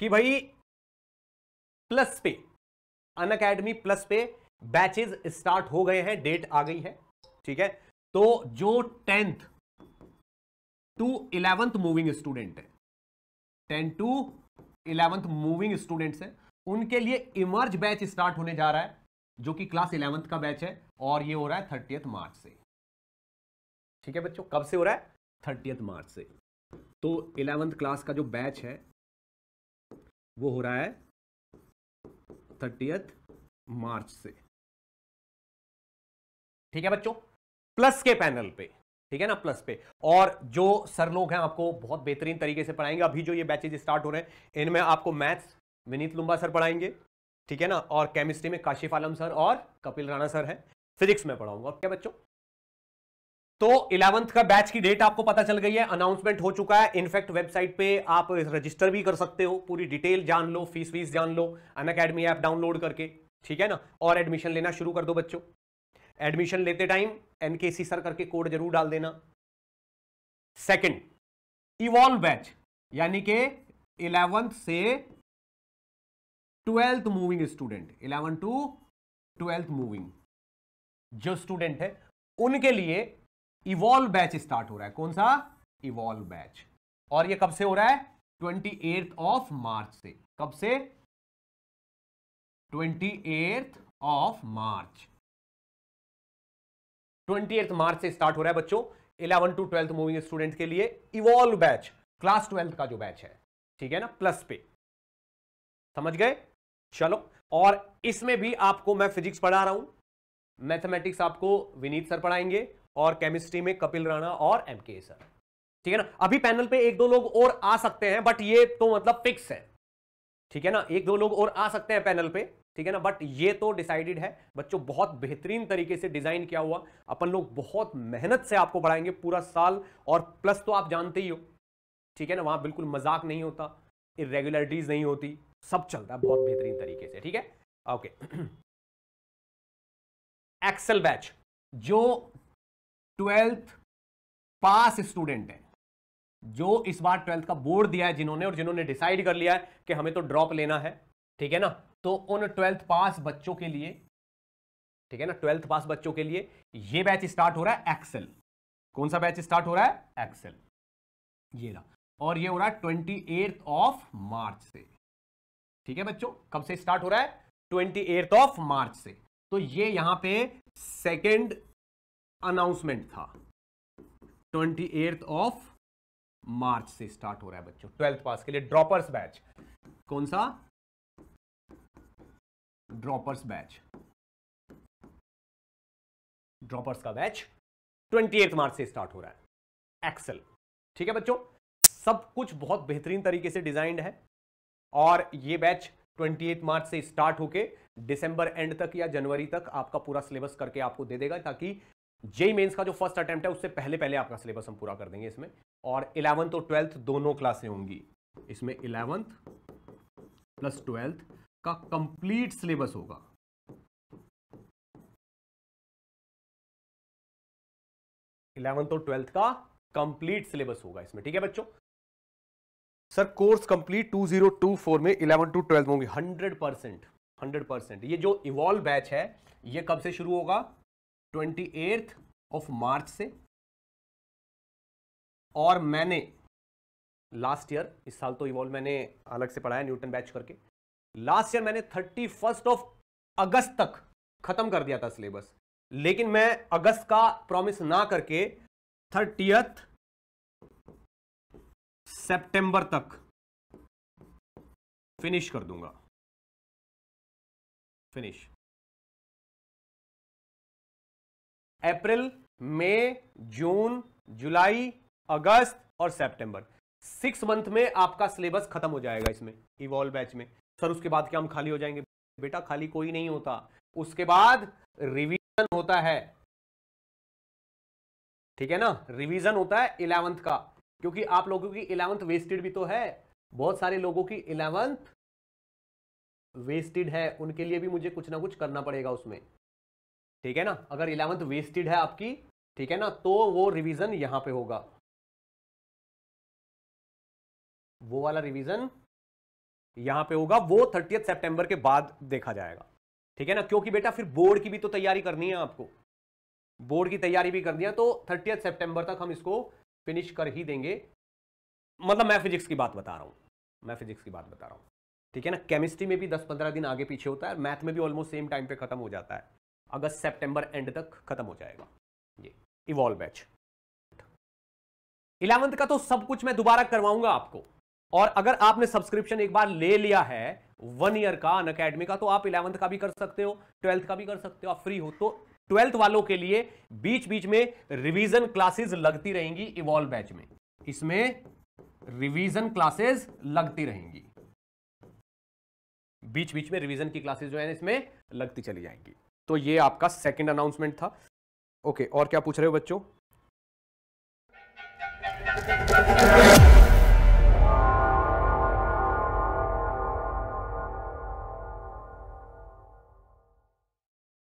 कि भाई प्लस पे अन अकेडमी प्लस पे बैचेज स्टार्ट हो गए हैं डेट आ गई है ठीक है तो जो tenth to eleventh moving student है tenth to eleventh moving students हैं उनके लिए इमर्ज बैच स्टार्ट होने जा रहा है जो कि क्लास इलेवंथ का बैच है और ये हो रहा है थर्टियथ मार्च से ठीक है बच्चों कब से हो रहा है थर्टियथ मार्च से तो इलेवंथ क्लास का जो बैच है वो हो रहा है थर्टीएथ मार्च से ठीक है बच्चों प्लस के पैनल पे ठीक है ना प्लस पे और जो सर लोग हैं आपको बहुत बेहतरीन तरीके से पढ़ाएंगे अभी जो ये बैचेज स्टार्ट हो रहे हैं इनमें आपको मैथ्स विनीत लुम्बा सर पढ़ाएंगे ठीक है ना और केमिस्ट्री में काशिफ आलम सर और कपिल राणा सर हैं फिजिक्स में पढ़ाऊंगा क्या बच्चों तो इलेवंथ का बैच की डेट आपको पता चल गई है अनाउंसमेंट हो चुका है इनफैक्ट वेबसाइट पे आप रजिस्टर भी कर सकते हो पूरी डिटेल जान लो फीस फीस जान लो अन अकेडमी ऐप डाउनलोड करके ठीक है ना और एडमिशन लेना शुरू कर दो बच्चों एडमिशन लेते टाइम एनकेसी सर करके कोड जरूर डाल देना सेकेंड इवॉल्व बैच यानी कि इलेवंथ से twelfth moving student eleven to twelfth moving जो स्टूडेंट है उनके लिए इवॉल्व बैच स्टार्ट हो रहा है कौन सा इवॉल्व बैच और ये कब से हो रहा है ट्वेंटी ऑफ मार्च से कब से twenty of March twenty March से स्टार्ट हो रहा है बच्चों eleven to twelfth moving student के लिए इवॉल्व बैच क्लास ट्वेल्थ का जो बैच है ठीक है ना प्लस पे समझ गए चलो और इसमें भी आपको मैं फिजिक्स पढ़ा रहा हूं मैथमेटिक्स आपको विनीत सर पढ़ाएंगे और केमिस्ट्री में कपिल राणा और एम के सर ठीक है ना अभी पैनल पे एक दो लोग और आ सकते हैं बट ये तो मतलब फिक्स है ठीक है ना एक दो लोग और आ सकते हैं पैनल पे ठीक है ना बट ये तो डिसाइडेड है बच्चों बहुत बेहतरीन तरीके से डिजाइन किया हुआ अपन लोग बहुत मेहनत से आपको पढ़ाएंगे पूरा साल और प्लस तो आप जानते ही हो ठीक है ना वहां बिल्कुल मजाक नहीं होता इरेग्युलरिटीज नहीं होती सब चलता है बहुत बेहतरीन तरीके से ठीक है ओके एक्सेल बैच जो ट्वेल्थ पास स्टूडेंट है जो इस बार ट्वेल्थ का बोर्ड दिया है जिन्होंने और जिन्होंने डिसाइड कर लिया है कि हमें तो ड्रॉप लेना है ठीक है ना तो उन ट्वेल्थ पास बच्चों के लिए ठीक है ना ट्वेल्थ पास बच्चों के लिए यह बैच स्टार्ट हो रहा है एक्सेल कौन सा बैच स्टार्ट हो रहा है एक्सेल ये रहा और ये हो रहा है ट्वेंटी एट्थ ऑफ मार्च से ठीक है बच्चों कब से स्टार्ट हो रहा है ट्वेंटी एट्थ ऑफ मार्च से तो ये यहां पे सेकेंड अनाउंसमेंट था ट्वेंटी एट ऑफ मार्च से स्टार्ट हो रहा है बच्चों ट्वेल्थ पास के लिए ड्रॉपर्स बैच कौन सा ड्रॉपर्स बैच ड्रॉपर्स का बैच ट्वेंटी एट मार्च से स्टार्ट हो रहा है एक्सेल ठीक है बच्चों सब कुछ बहुत बेहतरीन तरीके से डिजाइंड है और ये बैच ट्वेंटी मार्च से स्टार्ट होके दिसंबर एंड तक या जनवरी तक आपका पूरा सिलेबस करके आपको दे देगा ताकि जेई मेन्स का जो फर्स्ट अटेम्प्ट है उससे पहले पहले आपका सिलेबस हम पूरा कर देंगे इसमें और इलेवंथ और ट्वेल्थ दोनों क्लासें होंगी इसमें इलेवंथ प्लस ट्वेल्थ का कंप्लीट सिलेबस होगा इलेवंथ और ट्वेल्थ का कंप्लीट सिलेबस होगा इसमें ठीक है बच्चों सर कोर्स कंप्लीट 2024 में इलेवन टू ट्वेल्थ होंगे 100 परसेंट हंड्रेड परसेंट ये जो इवॉल्व बैच है ये कब से शुरू होगा ट्वेंटी एट्थ ऑफ मार्च से और मैंने लास्ट ईयर इस साल तो इवॉल्व मैंने अलग से पढ़ाया न्यूटन बैच करके लास्ट ईयर मैंने थर्टी फर्स्ट ऑफ अगस्त तक खत्म कर दिया था सिलेबस लेकिन मैं अगस्त का प्रॉमिस ना करके थर्टी सितंबर तक फिनिश कर दूंगा फिनिश अप्रैल मई जून जुलाई अगस्त और सितंबर सिक्स मंथ में आपका सिलेबस खत्म हो जाएगा इसमें इवॉल्व बैच में सर उसके बाद क्या हम खाली हो जाएंगे बेटा खाली कोई नहीं होता उसके बाद रिवीजन होता है ठीक है ना रिवीजन होता है इलेवंथ का क्योंकि आप लोगों की इलेवंथ वेस्टेड भी तो है बहुत सारे लोगों की इलेवंथ वेस्टेड है उनके लिए भी मुझे कुछ ना कुछ करना पड़ेगा उसमें ठीक है ना अगर इलेवंथ वेस्टेड है आपकी ठीक है ना तो वो रिवीजन यहां पे होगा वो वाला रिवीजन यहां पे होगा वो थर्टियथ सितंबर के बाद देखा जाएगा ठीक है ना क्योंकि बेटा फिर बोर्ड की भी तो तैयारी करनी है आपको बोर्ड की तैयारी भी करनी है तो थर्टियथ सितंबर तक हम इसको फिनिश कर ही देंगे मतलब मैं फिजिक्स की बात बता रहा हूं मैं फिजिक्स की बात बता रहा हूं ठीक है ना केमिस्ट्री में भी 10-15 दिन आगे पीछे होता है मैथ में भी ऑलमोस्ट सेम टाइम पे खत्म हो जाता है अगस्त सितंबर एंड तक खत्म हो जाएगा ये इवॉल्व बैच इलेवंथ का तो सब कुछ मैं दोबारा करवाऊंगा आपको और अगर आपने सब्सक्रिप्शन एक बार ले लिया है वन ईयर का अन अकेडमी का तो आप इलेवंथ का भी कर सकते हो ट्वेल्थ का भी कर सकते हो आप फ्री हो तो ट्वेल्थ वालों के लिए बीच बीच में रिवीजन क्लासेस लगती रहेंगी इवॉल्व बैच में इसमें रिवीजन क्लासेस लगती रहेंगी बीच बीच में रिवीजन की क्लासेस जो है इसमें लगती चली जाएंगी तो ये आपका सेकंड अनाउंसमेंट था ओके और क्या पूछ रहे हो बच्चों